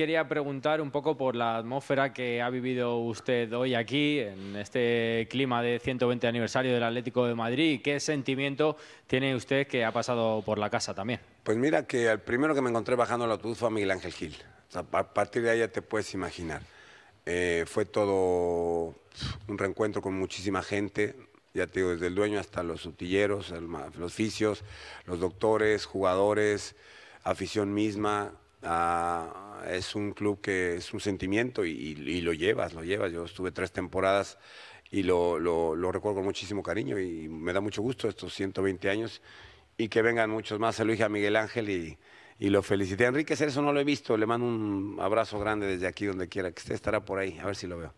quería preguntar un poco por la atmósfera que ha vivido usted hoy aquí, en este clima de 120 aniversario del Atlético de Madrid. ¿Qué sentimiento tiene usted que ha pasado por la casa también? Pues mira, que el primero que me encontré bajando la autobús fue a Miguel Ángel Gil. O sea, a partir de ahí ya te puedes imaginar. Eh, fue todo un reencuentro con muchísima gente, ya te digo, desde el dueño hasta los sutilleros, los fisios, los doctores, jugadores, afición misma, a es un club que es un sentimiento y, lo llevas, lo llevas. Yo estuve tres temporadas y lo, recuerdo con muchísimo cariño y me da mucho gusto estos 120 años y que vengan muchos más. Se lo dije a Miguel Ángel y, lo felicité. Enrique eso no lo he visto, le mando un abrazo grande desde aquí, donde quiera que esté, estará por ahí, a ver si lo veo.